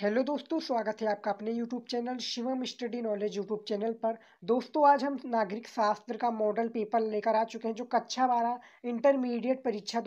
hello दोस्तों स्वागत है आपका अपने YouTube channel Shivam study knowledge YouTube channel पर दोस्तों आज हम नागरिक शास्त्र का मॉडल पेपर लेकर आ चुके हैं जो कक्षा बारह इंटरमीडिएट परीक्षा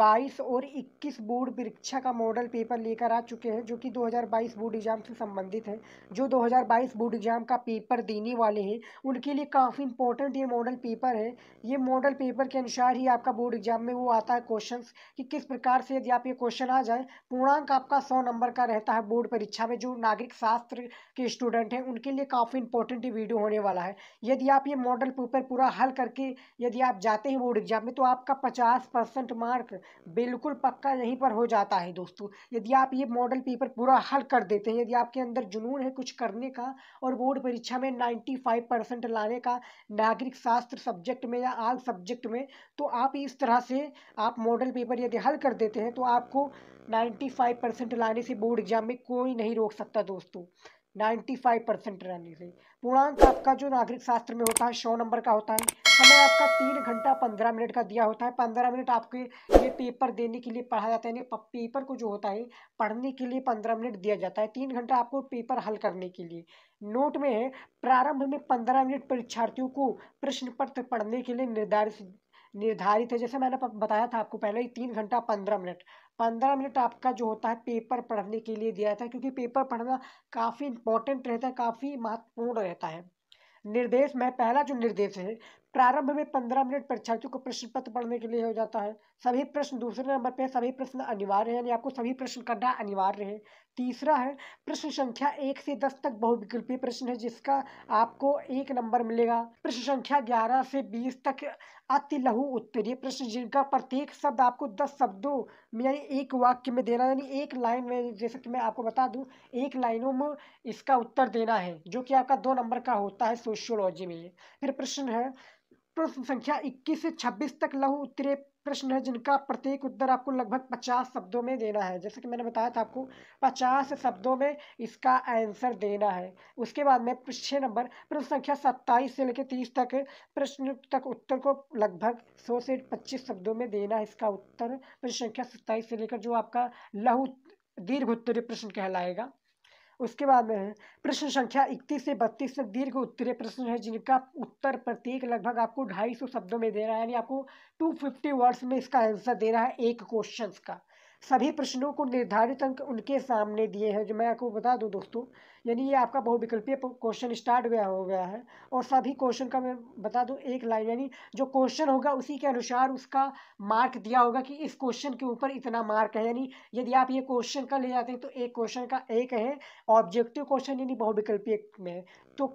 22 और 21 बोर्ड परीक्षा का मॉडल पेपर लेकर आ चुके हैं जो कि 2022 बोर्ड एग्ज़ाम से संबंधित है जो 2022 बोर्ड एग्ज़ाम का पेपर देने वाले हैं उनके लिए काफ़ी इंपॉर्टेंट ये मॉडल पेपर है ये मॉडल पेपर के अनुसार ही आपका बोर्ड एग्ज़ाम में वो आता है क्वेश्चन कि किस प्रकार से यदि आप ये क्वेश्चन आ जाए पूर्णांक आपका सौ नंबर का रहता है बोर्ड परीक्षा में जो नागरिक शास्त्र के स्टूडेंट हैं उनके लिए काफ़ी इंपॉर्टेंट वीडियो होने वाला है यदि आप ये मॉडल पेपर पूरा हल करके यदि आप जाते हैं बोर्ड एग्ज़ाम में तो आपका पचास मार्क फर्क बिल्कुल पक्का यहीं पर हो जाता है दोस्तों यदि आप ये मॉडल पेपर पूरा हल कर देते हैं यदि आपके अंदर जुनून है कुछ करने का और बोर्ड परीक्षा में नाइन्टी फाइव परसेंट लाने का नागरिक शास्त्र सब्जेक्ट में या आल सब्जेक्ट में तो आप इस तरह से आप मॉडल पेपर यदि हल कर देते हैं तो आपको नाइन्टी फाइव परसेंट लाने से बोर्ड एग्जाम में कोई नहीं रोक सकता दोस्तों 95 परसेंट रहने से पूर्णांक आपका जो नागरिक शास्त्र में होता है सौ नंबर का होता है समय आपका तीन घंटा पंद्रह मिनट का दिया होता है पंद्रह मिनट आपके ये पेपर देने के लिए पढ़ा जाता है यानी पेपर को जो होता है पढ़ने के लिए पंद्रह मिनट दिया जाता है तीन घंटा आपको पेपर हल करने के लिए नोट में है प्रारंभ में पंद्रह मिनट परीक्षार्थियों को प्रश्न पत्र पढ़ने के लिए निर्धारित निर्धारित है जैसे मैंने बताया था आपको पहले ही तीन घंटा पंद्रह मिनट पंद्रह मिनट आपका जो होता है पेपर पढ़ने के लिए दिया जाता है क्योंकि पेपर पढ़ना काफ़ी इंपॉर्टेंट रहता है काफ़ी महत्वपूर्ण रहता है निर्देश मैं पहला जो निर्देश है प्रारंभ में पंद्रह मिनट परीक्षार्थियों को प्रश्न पत्र पढ़ने के लिए हो जाता है सभी प्रश्न दूसरे नंबर पर सभी प्रश्न अनिवार्य है यानी आपको सभी प्रश्न करना अनिवार्य है तीसरा है प्रश्न संख्या एक से दस तक बहुविकल्पीय प्रश्न है जिसका आपको एक नंबर मिलेगा प्रश्न संख्या ग्यारह से बीस तक अति लघु उत्तरीय प्रश्न जिनका प्रत्येक शब्द आपको दस शब्दों में यानी एक वाक्य में देना यानी एक लाइन में जैसे कि मैं आपको बता दूं एक लाइनों में इसका उत्तर देना है जो कि आपका दो नंबर का होता है सोशियोलॉजी में फिर प्रश्न है प्रश्न संख्या 21 से 26 तक लघु उत्तरे प्रश्न है जिनका प्रत्येक उत्तर आपको लगभग 50 शब्दों में देना है जैसे कि मैंने बताया था आपको 50 शब्दों में इसका आंसर देना है उसके बाद में छः नंबर प्रश्न संख्या 27 से लेकर 30 तक प्रश्न तक उत्तर को लगभग 100 से 25 शब्दों में देना है इसका उत्तर प्रश्न संख्या 27 से लेकर जो आपका लघु दीर्घ उत्तरीय प्रश्न कहलाएगा उसके बाद में है प्रश्न संख्या इकतीस से बत्तीस तक दीर्घ उत्तरीय प्रश्न है जिनका उत्तर प्रत्येक लगभग आपको ढाई सौ शब्दों में दे रहा है यानी आपको टू फिफ्टी वर्ड्स में इसका आंसर दे रहा है एक क्वेश्चन का सभी प्रश्नों को निर्धारित अंक उनके सामने दिए हैं जो मैं आपको बता दूं दोस्तों यानी ये आपका बहुविकल्पीय क्वेश्चन स्टार्ट गया हो गया है और सभी क्वेश्चन का मैं बता दूं एक लाइन यानी जो क्वेश्चन होगा उसी के अनुसार उसका मार्क दिया होगा कि इस क्वेश्चन के ऊपर इतना मार्क है यानी यदि आप ये क्वेश्चन का ले जाते हैं तो एक क्वेश्चन का एक है ऑब्जेक्टिव क्वेश्चन यानी बहुविकल्पीय में तो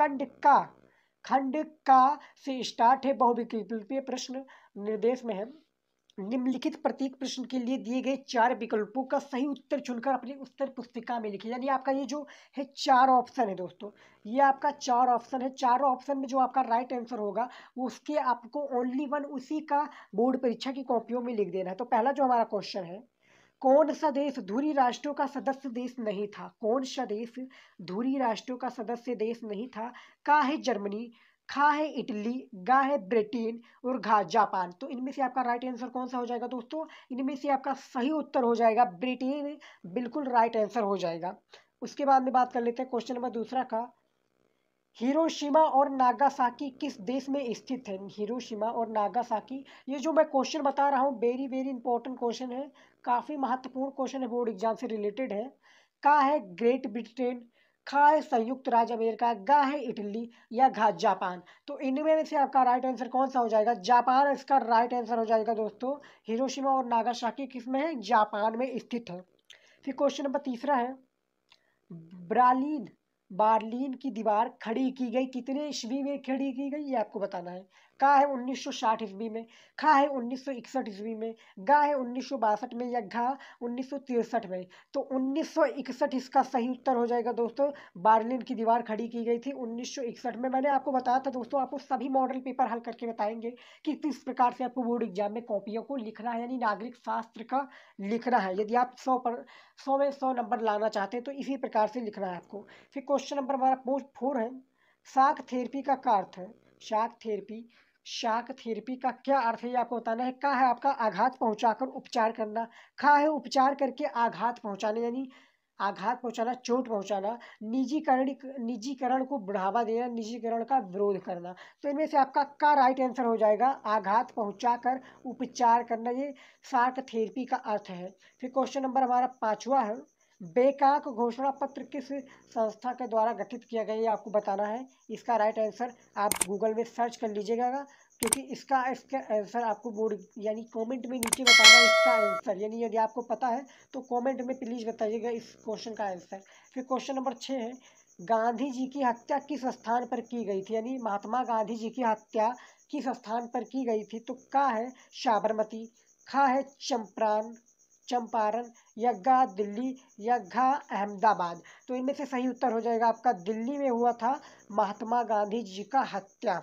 खंड का खंड का से स्टार्ट है बहुविकल्पीय प्रश्न निर्देश में है निम्नलिखित प्रत्येक प्रश्न के लिए दिए गए चार विकल्पों का सही उत्तर चुनकर अपनी उत्तर पुस्तिका में लिखिए यानी आपका ये जो है चार ऑप्शन है दोस्तों ये आपका चार ऑप्शन है चारों ऑप्शन में जो आपका राइट आंसर होगा उसके आपको ओनली वन उसी का बोर्ड परीक्षा की कॉपियों में लिख देना है तो पहला जो हमारा क्वेश्चन है कौन सा देश धुरी राष्ट्रों का सदस्य देश नहीं था कौन सा देश धुरी राष्ट्रों का सदस्य देश नहीं था का है जर्मनी खा है इटली गा है ब्रिटेन और घा जापान तो इनमें से आपका राइट आंसर कौन सा हो जाएगा दोस्तों इनमें से आपका सही उत्तर हो जाएगा ब्रिटेन बिल्कुल राइट आंसर हो जाएगा उसके बाद में बात कर लेते हैं क्वेश्चन नंबर दूसरा का हिरोशिमा और नागासाकी किस देश में स्थित है हिरोशिमा और नागासाकी ये जो मैं क्वेश्चन बता रहा हूँ वेरी वेरी इंपॉर्टेंट क्वेश्चन है काफ़ी महत्वपूर्ण क्वेश्चन है बोर्ड एग्जाम से रिलेटेड है का है ग्रेट ब्रिटेन खाए संयुक्त राज्य अमेरिका गा है इटली या घा जापान तो इनमें से आपका राइट आंसर कौन सा हो जाएगा जापान इसका राइट आंसर हो जाएगा दोस्तों हिरोशिमा और नागाशाकी किस में है जापान में स्थित है फिर क्वेश्चन नंबर तीसरा है ब्रालीन बार्लिन की दीवार खड़ी की गई कितने ईस्वी में खड़ी की गई ये आपको बताना है का है 1960 ईस्वी में खा है 1961 ईस्वी में गा है उन्नीस में या घा उन्नीस में तो 1961 इसका सही उत्तर हो जाएगा दोस्तों बार्लिन की दीवार खड़ी की गई थी 1961 में मैंने आपको बताया था दोस्तों आपको सभी मॉडल पेपर हल करके बताएंगे कि किस प्रकार से आपको बोर्ड एग्जाम में कॉपियों को लिखना है यानी नागरिक शास्त्र का लिखना है यदि आप सौ पर सौ में सौ नंबर लाना चाहते हैं तो इसी प्रकार से लिखना है आपको फिर क्वेश्चन नंबर हमारा फोर है साक थेरेपी का क्या अर्थ है शाक थेरेपी शाक थेरेपी का क्या अर्थ है ये आपको बताना है का है आपका आघात पहुंचाकर उपचार करना खा है उपचार करके आघात पहुंचाना यानी आघात पहुंचाना चोट पहुंचाना निजीकरण निजीकरण को बढ़ावा देना निजीकरण का विरोध करना तो इनमें से आपका का राइट आंसर हो जाएगा आघात पहुंचाकर उपचार करना ये शार्क थेरेपी का अर्थ है फिर क्वेश्चन नंबर हमारा पाँचवा है बेकाक घोषणा पत्र किस संस्था के द्वारा गठित किया गया ये आपको बताना है इसका राइट आंसर आप गूगल में सर्च कर लीजिएगा क्योंकि इसका इसका आंसर आपको बोर्ड यानी कमेंट में नीचे बताना इसका आंसर यानी यदि आपको पता है तो कमेंट में प्लीज़ बताइएगा इस क्वेश्चन का आंसर फिर क्वेश्चन नंबर छः है गांधी जी की हत्या किस स्थान पर की गई थी यानी महात्मा गांधी जी की हत्या किस स्थान पर की गई थी तो का है साबरमती खा है चंपरान चंपारण या गा दिल्ली या घा अहमदाबाद तो इनमें से सही उत्तर हो जाएगा आपका दिल्ली में हुआ था महात्मा गांधी जी का हत्या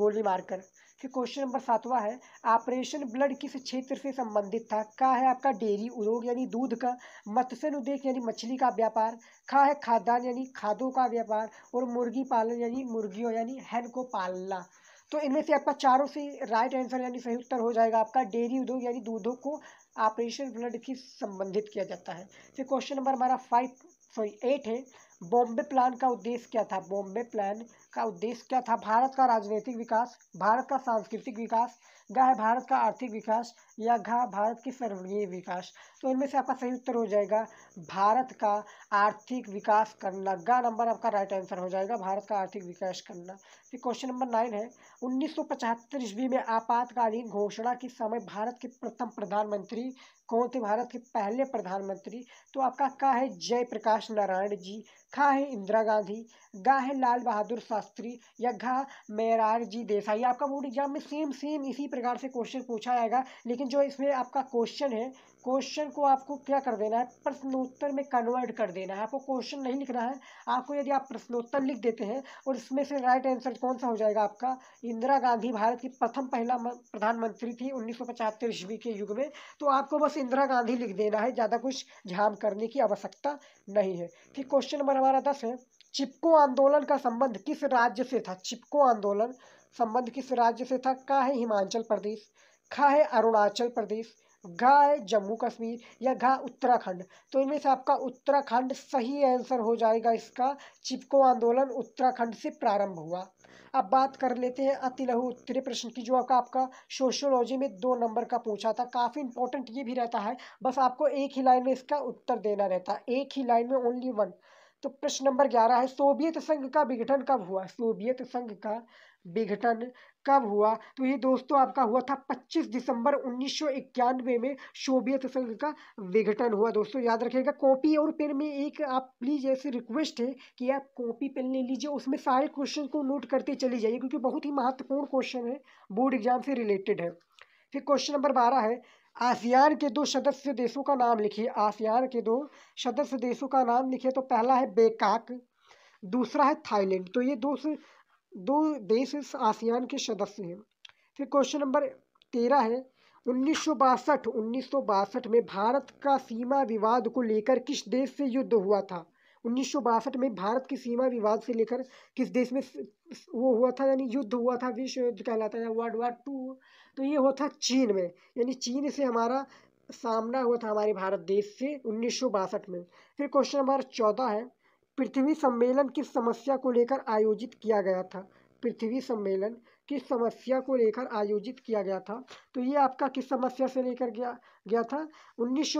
गोली मारकर फिर क्वेश्चन नंबर सातवां है ऑपरेशन ब्लड किस क्षेत्र से संबंधित था का है आपका डेयरी उद्योग यानी दूध का मत्स्य उद्योग यानी मछली का व्यापार खा है खाद्यान्न यानी खादों का व्यापार और मुर्गी पालन यानी मुर्गियों यानी हैन को पालना तो इनमें से आपका चारों से राइट आंसर यानी सही उत्तर हो जाएगा आपका डेयरी उद्योग यानी दूधों को ऑपरेशन ब्लड भी संबंधित किया जाता है फिर क्वेश्चन नंबर हमारा फाइव सॉरी एट है बॉम्बे प्लान का उद्देश्य क्या था बॉम्बे प्लान का उद्देश्य क्या था भारत का राजनीतिक विकास भारत का सांस्कृतिक विकास गाय भारत का आर्थिक विकास या घा भारत की सर्वनीय विकास तो इनमें से आपका सही उत्तर हो जाएगा भारत का आर्थिक विकास करना गा नंबर आपका राइट आंसर हो जाएगा भारत का आर्थिक विकास करना फिर क्वेश्चन नंबर नाइन है उन्नीस सौ पचहत्तर ईस्वी में आपातकालीन घोषणा के समय भारत के प्रथम प्रधानमंत्री कौन थे भारत के पहले प्रधानमंत्री तो आपका का है जयप्रकाश नारायण जी खा है इंदिरा गांधी गा है लाल बहादुर शास्त्री या घा जी देसाई आपका बोर्ड एग्जाम में सेम सेम इसी प्रकार से क्वेश्चन पूछा जाएगा लेकिन जो इसमें आपका क्वेश्चन है क्वेश्चन को आपको क्या कर देना है प्रश्नोत्तर में कन्वर्ट कर देना है आपको क्वेश्चन नहीं लिखना है आपको यदि आप प्रश्नोत्तर लिख देते हैं और इसमें से राइट आंसर कौन सा हो जाएगा आपका इंदिरा गांधी भारत की प्रथम पहला प्रधानमंत्री थी उन्नीस सौ ईस्वी के युग में तो आपको बस इंदिरा गांधी लिख देना है ज़्यादा कुछ झाम करने की आवश्यकता नहीं है फिर क्वेश्चन नंबर हमारा दस है चिपको आंदोलन का संबंध किस राज्य से था चिपको आंदोलन संबंध किस राज्य से था का है हिमाचल प्रदेश खा है अरुणाचल प्रदेश घा है जम्मू कश्मीर या घा उत्तराखंड तो इनमें से आपका उत्तराखंड सही आंसर हो जाएगा इसका चिपको आंदोलन उत्तराखंड से प्रारंभ हुआ अब बात कर लेते हैं अति लघु उत्तरीय प्रश्न की जो आपका आपका सोशियोलॉजी में दो नंबर का पूछा था काफ़ी इंपॉर्टेंट ये भी रहता है बस आपको एक ही लाइन में इसका उत्तर देना रहता है एक ही लाइन में ओनली वन तो प्रश्न नंबर ग्यारह है सोवियत संघ का विघटन कब हुआ सोवियत संघ का विघटन कब हुआ तो ये दोस्तों आपका हुआ था 25 दिसंबर उन्नीस में सोवियत संघ का विघटन हुआ दोस्तों याद रखिएगा कॉपी और पेन में एक आप प्लीज़ ऐसी रिक्वेस्ट है कि आप कॉपी पेन ले लीजिए उसमें सारे क्वेश्चन को नोट करते चले जाइए क्योंकि बहुत ही महत्वपूर्ण क्वेश्चन है बोर्ड एग्जाम से रिलेटेड है फिर क्वेश्चन नंबर बारह है आसियान के दो सदस्य देशों का नाम लिखिए आसियान के दो सदस्य देशों का नाम लिखिए तो पहला है बेकाक दूसरा है थाईलैंड तो ये दो से दो देश आसियान के सदस्य हैं फिर क्वेश्चन नंबर तेरह है उन्नीस सौ बासठ उन्नीस सौ बासठ में भारत का सीमा विवाद को लेकर किस देश से युद्ध हुआ था उन्नीस में भारत की सीमा विवाद से लेकर किस देश में वो हुआ था यानी युद्ध हुआ था विश्व युद्ध कहलाता है वर्ल्ड वार टू तो ये हुआ था चीन में यानी चीन से हमारा सामना हुआ था हमारे भारत देश से उन्नीस में फिर क्वेश्चन नंबर चौदह है पृथ्वी सम्मेलन किस समस्या को लेकर आयोजित किया गया था पृथ्वी सम्मेलन किस समस्या को लेकर आयोजित किया गया था तो ये आपका किस समस्या से लेकर गया गया था उन्नीस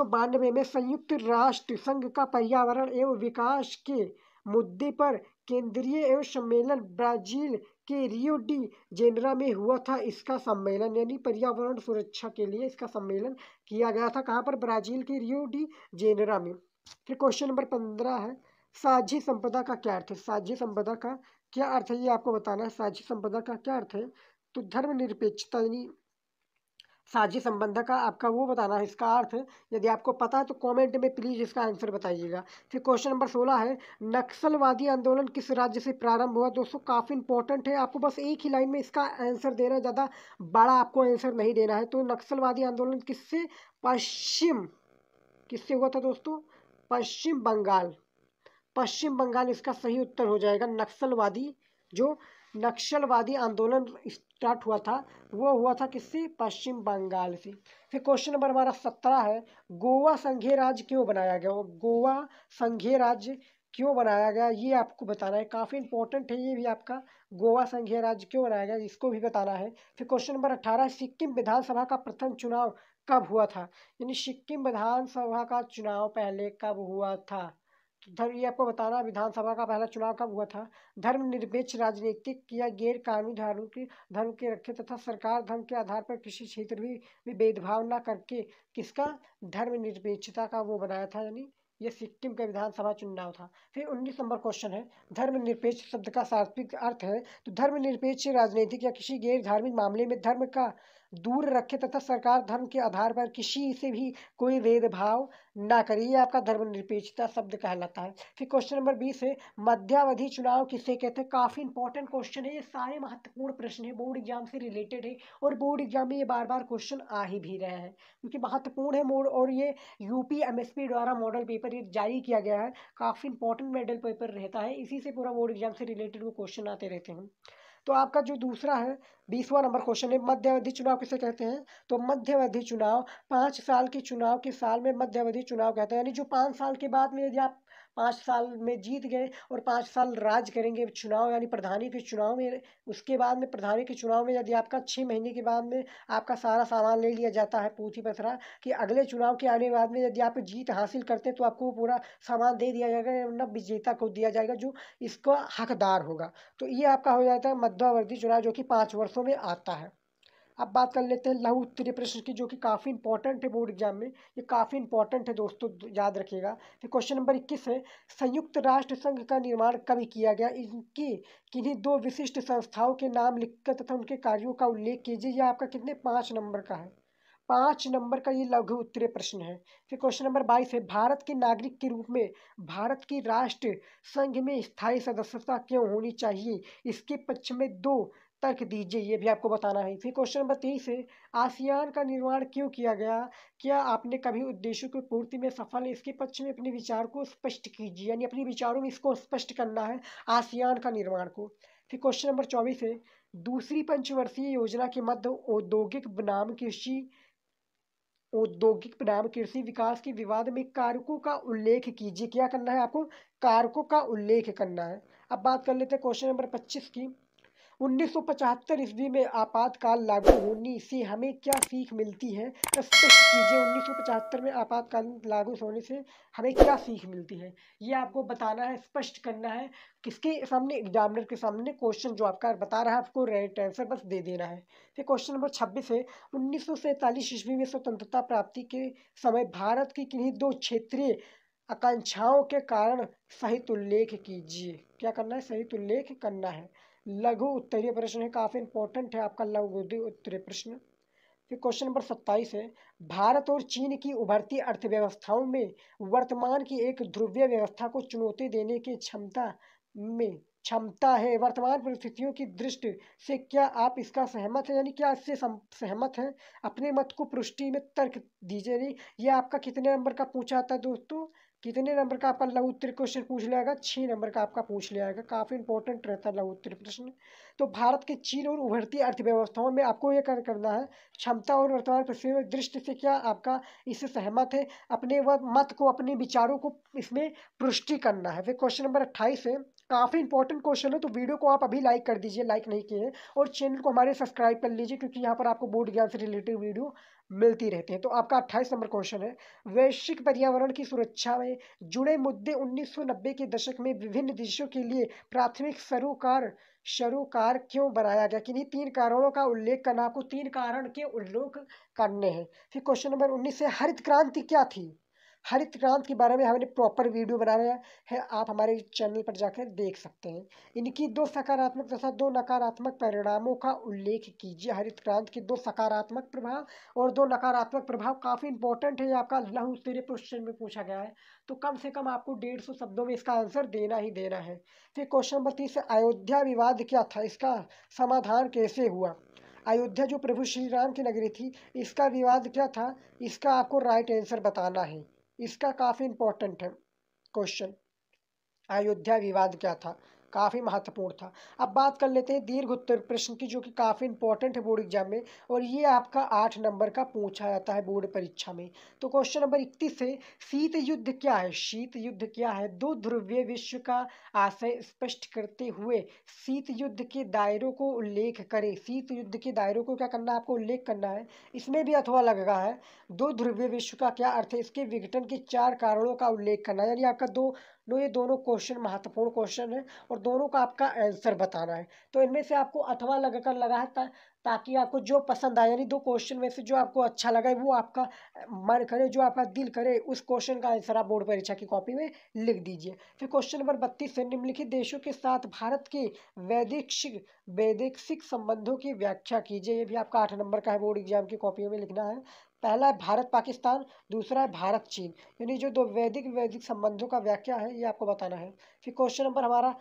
में संयुक्त राष्ट्र संघ का पर्यावरण एवं विकास के मुद्दे पर केंद्रीय एवं सम्मेलन ब्राजील के रियो डी जेनरा में हुआ था इसका सम्मेलन यानी पर्यावरण सुरक्षा के लिए इसका सम्मेलन किया गया था कहाँ पर ब्राजील के रियो डी जेनरा में फिर क्वेश्चन नंबर पंद्रह है साझी संपदा का क्या अर्थ है साझी संपदा का क्या अर्थ है ये आपको बताना है साझी संबंधा का क्या अर्थ है तो धर्मनिरपेक्षता यानी साझी संबंध का आपका वो बताना है इसका अर्थ यदि आपको पता है तो कमेंट में प्लीज़ इसका आंसर बताइएगा फिर क्वेश्चन नंबर सोलह है नक्सलवादी आंदोलन किस राज्य से प्रारंभ हुआ दोस्तों काफ़ी इंपॉर्टेंट है आपको बस एक ही लाइन में इसका आंसर देना है ज़्यादा बड़ा आपको आंसर नहीं देना है तो नक्सलवादी आंदोलन किससे पश्चिम किससे हुआ था दोस्तों पश्चिम बंगाल पश्चिम बंगाल इसका सही उत्तर हो जाएगा नक्सलवादी जो नक्सलवादी आंदोलन स्टार्ट हुआ था वो हुआ था किससे पश्चिम बंगाल से फिर क्वेश्चन नंबर हमारा सत्रह है गोवा संघीय राज्य क्यों बनाया गया और गोवा संघीय राज्य क्यों बनाया गया ये आपको बताना है काफ़ी इंपॉर्टेंट है ये भी आपका गोवा संघीय राज्य क्यों बनाया गया इसको भी बताना है फिर क्वेश्चन नंबर अट्ठारह सिक्किम विधानसभा का प्रथम चुनाव कब हुआ था यानी सिक्किम विधानसभा का चुनाव पहले कब हुआ था धर्म ये आपको बता रहा विधानसभा का पहला चुनाव कब हुआ था धर्मनिरपेक्ष राजनीतिक या गैर कानूनी धर्म की धर्म के रखे तथा सरकार धर्म के आधार पर किसी क्षेत्र भी भेदभाव न करके किसका धर्मनिरपेक्षता का वो बनाया था यानी ये सिक्किम का विधानसभा चुनाव था फिर उन्नीस नंबर क्वेश्चन है धर्मनिरपेक्ष शब्द का सात्विक अर्थ है तो धर्मनिरपेक्ष राजनीतिक या किसी गैर धार्मिक मामले में धर्म का दूर रखे तथा सरकार धर्म के आधार पर किसी से भी कोई भेदभाव ना करे ये आपका धर्मनिरपेक्षता शब्द कहलाता है फिर क्वेश्चन नंबर बीस है मध्यावधि चुनाव किसे कहते हैं काफ़ी इंपॉर्टेंट क्वेश्चन है ये सारे महत्वपूर्ण प्रश्न है बोर्ड एग्जाम से रिलेटेड है और बोर्ड एग्जाम में ये बार बार क्वेश्चन आ ही भी रहे हैं क्योंकि महत्वपूर्ण है मोड और ये यूपी एमएसपी द्वारा मॉडल पेपर ये जारी किया गया है काफ़ी इंपॉर्टेंट मेडल पेपर रहता है इसी से पूरा बोर्ड एग्जाम से रिलेटेड वो क्वेश्चन आते रहते हैं तो आपका जो दूसरा है बीसवा नंबर क्वेश्चन है मध्यावधि चुनाव किसे कहते हैं तो मध्यावधि चुनाव पाँच साल के चुनाव के साल में मध्यावधि चुनाव कहते हैं यानी जो पाँच साल के बाद में यदि आप पाँच साल में जीत गए और पाँच साल राज करेंगे चुनाव यानी प्रधानी के चुनाव में उसके बाद में प्रधानी के चुनाव में यदि आपका छः महीने के बाद में आपका सारा सामान ले लिया जाता है पूथी पथरा कि अगले चुनाव के आने बाद में यदि आप जीत हासिल करते तो आपको पूरा सामान दे दिया जाएगा न विजेता को दिया जाएगा जो इसका हकदार होगा तो ये आपका हो जाता है मध्यावर्ती चुनाव जो कि पाँच वर्षों में आता है अब बात कर लेते हैं लघु उत्तरीय प्रश्न की जो कि काफ़ी इंपॉर्टेंट है बोर्ड एग्जाम में ये काफ़ी इंपॉर्टेंट है दोस्तों याद रखिएगा फिर क्वेश्चन नंबर इक्कीस है संयुक्त राष्ट्र संघ का निर्माण कब किया गया इनकी किन्हीं दो विशिष्ट संस्थाओं के नाम लिखकर तथा उनके कार्यों का उल्लेख कीजिए यह आपका कितने पाँच नंबर का है पाँच नंबर का ये लघु उत्तरीय प्रश्न है फिर क्वेश्चन नंबर बाईस है भारत के नागरिक के रूप में भारत की राष्ट्र संघ में स्थायी सदस्यता क्यों होनी चाहिए इसके पक्ष में दो तर्क दीजिए ये भी आपको बताना है फिर क्वेश्चन नंबर तेईस है आसियान का निर्माण क्यों किया गया क्या आपने कभी उद्देश्यों की पूर्ति में सफल है इसके पक्ष में अपने विचार को स्पष्ट कीजिए यानी अपने विचारों में इसको स्पष्ट करना है आसियान का निर्माण को फिर क्वेश्चन नंबर चौबीस है दूसरी पंचवर्षीय योजना के मध्य औद्योगिक बनाम कृषि औद्योगिक बनाम कृषि विकास के विवाद में कारकों का उल्लेख कीजिए क्या करना है आपको कारकों का उल्लेख करना है अब बात कर लेते हैं क्वेश्चन नंबर पच्चीस की 1975 ईस्वी में आपातकाल लागू होने से हमें क्या सीख मिलती है स्पष्ट कीजिए 1975 में आपातकाल लागू होने से हमें क्या सीख मिलती है ये आपको बताना है स्पष्ट करना है किसके सामने एग्जामिनर के सामने क्वेश्चन जो आपका बता रहा है आपको राइट आंसर बस दे देना है फिर क्वेश्चन नंबर छब्बीस है उन्नीस सौ ईस्वी में स्वतंत्रता प्राप्ति के समय भारत की किन्हीं दो क्षेत्रीय आकांक्षाओं के कारण सहित उल्लेख कीजिए क्या करना है सहित उल्लेख करना है लघु उत्तरीय प्रश्न है काफ़ी इंपॉर्टेंट है आपका लघु उत्तरीय प्रश्न फिर क्वेश्चन नंबर सत्ताईस है भारत और चीन की उभरती अर्थव्यवस्थाओं में वर्तमान की एक ध्रुवीय व्यवस्था को चुनौती देने की क्षमता में क्षमता है वर्तमान परिस्थितियों की दृष्टि से क्या आप इसका सहमत है यानी क्या इससे सहमत हैं अपने मत को पुष्टि में तर्क दीजिए यह ये आपका कितने नंबर का पूछा था दोस्तों कितने नंबर का आपका लघु उत्तरी क्वेश्चन पूछ लिया जाएगा छः नंबर का आपका पूछ लिया जाएगा काफ़ी इंपॉर्टेंट रहता है लघु उत्तर प्रश्न तो भारत के चीन और उभरती अर्थव्यवस्थाओं में आपको ये कार्य करना है क्षमता और वर्तमान परिस्थिति दृष्टि से क्या आपका इससे सहमत है अपने व मत को अपने विचारों को इसमें पुष्टि करना है फिर क्वेश्चन नंबर अट्ठाईस है काफ़ी इंपॉर्टेंट क्वेश्चन है तो वीडियो को आप अभी लाइक कर दीजिए लाइक नहीं किए और चैनल को हमारे सब्सक्राइब कर लीजिए क्योंकि यहाँ पर आपको बोर्ड ज्ञान से रिलेटेड वीडियो मिलती रहती है तो आपका अट्ठाईस नंबर क्वेश्चन है वैश्विक पर्यावरण की सुरक्षा में जुड़े मुद्दे 1990 के दशक में विभिन्न देशों के लिए प्राथमिक सरोकार सरोकार क्यों बनाया गया किन्हीं तीन कारणों का उल्लेख करना आपको तीन कारण के उल्लेख करने हैं फिर क्वेश्चन नंबर उन्नीस है हरित क्रांति क्या थी हरित क्रांति के बारे में हमने प्रॉपर वीडियो बनाया है आप हमारे चैनल पर जाकर देख सकते हैं इनकी दो सकारात्मक तथा दो नकारात्मक परिणामों का उल्लेख कीजिए हरित क्रांति के दो सकारात्मक प्रभाव और दो नकारात्मक प्रभाव काफ़ी इंपॉर्टेंट है आपका लहू तेरे क्वेश्चन में पूछा गया है तो कम से कम आपको डेढ़ सौ शब्दों में इसका आंसर देना ही देना है फिर क्वेश्चन नंबर तीस अयोध्या विवाद क्या था इसका समाधान कैसे हुआ अयोध्या जो प्रभु श्री राम की नगरी थी इसका विवाद क्या था इसका आपको राइट आंसर बताना है इसका काफ़ी इंपॉर्टेंट है क्वेश्चन अयोध्या विवाद क्या था काफ़ी महत्वपूर्ण था अब बात कर लेते हैं दीर्घ उत्तर प्रश्न की जो कि काफ़ी इंपॉर्टेंट है बोर्ड एग्जाम में और ये आपका आठ नंबर का पूछा जाता है बोर्ड परीक्षा में तो क्वेश्चन नंबर इकतीस है शीत युद्ध क्या है शीत युद्ध क्या है दो ध्रुवीय विश्व का आशय स्पष्ट करते हुए शीत युद्ध के दायरों को उल्लेख करें शीत युद्ध के दायरों को क्या करना है आपको उल्लेख करना है इसमें भी अथवा लग रहा है दो ध्रुवीय विश्व का क्या अर्थ है इसके विघटन के चार कारणों का उल्लेख करना यानी आपका दो नो ये दोनों क्वेश्चन महत्वपूर्ण क्वेश्चन है और दोनों का आपका आंसर बताना है तो इनमें से आपको अथवा लगकर लगा ताकि आपको जो पसंद आए यानी दो क्वेश्चन में से जो आपको अच्छा लगा वो आपका मन करे जो आपका दिल करे उस क्वेश्चन का आंसर आप बोर्ड परीक्षा की कॉपी में लिख दीजिए फिर क्वेश्चन नंबर बत्तीस है निम्नलिखित देशों के साथ भारत के वैदेशिक वैदेशिक संबंधों की व्याख्या कीजिए ये भी आपका आठ नंबर का है बोर्ड एग्जाम की कॉपियों में लिखना है पहला है भारत पाकिस्तान दूसरा है भारत चीन यानी जो दो वैदिक वैदिक संबंधों का व्याख्या है ये आपको बताना है फिर क्वेश्चन नंबर हमारा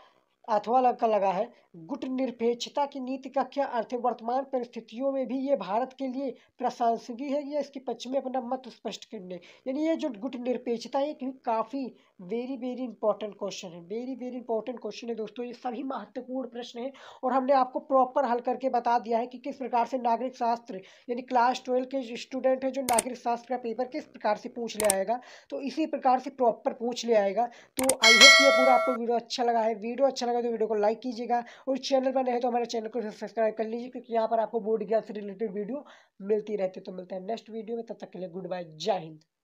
अथवा का लगा है गुट निरपेक्षता की नीति का क्या अर्थ है वर्तमान परिस्थितियों में भी ये भारत के लिए प्रशंसनीय है या इसके पक्ष में अपना मत स्पष्ट करने यानी ये जो गुट निरपेक्षता है क्योंकि काफ़ी वेरी वेरी इंपॉर्टेंट क्वेश्चन है वेरी वेरी इंपॉर्टेंट क्वेश्चन है दोस्तों ये सभी महत्वपूर्ण प्रश्न है और हमने आपको प्रॉपर हल करके बता दिया है कि किस प्रकार से नागरिक शास्त्र यानी क्लास ट्वेल्व के स्टूडेंट है जो नागरिक शास्त्र का पेपर किस प्रकार से पूछ ले आएगा तो इसी प्रकार से प्रॉपर पूछ ले आएगा तो आई होप ये पूरा आपको वीडियो अच्छा लगा है वीडियो अच्छा लगा तो वीडियो को लाइक कीजिएगा और चैनल पर नहीं तो हमारे चैनल को सब्सक्राइब कर लीजिए क्योंकि यहाँ पर आपको बोर्ड ज्ञान से रिलेटेड वीडियो मिलती रहती है तो मिलता है नेक्स्ट वीडियो में तब तक के लिए गुड बाय जय हिंद